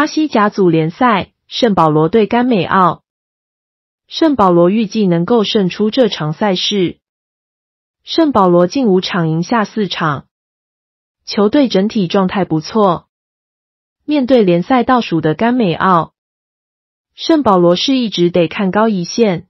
巴西甲组联赛，圣保罗对甘美奥。圣保罗预计能够胜出这场赛事。圣保罗近五场赢下四场，球队整体状态不错。面对联赛倒数的甘美奥，圣保罗是一直得看高一线。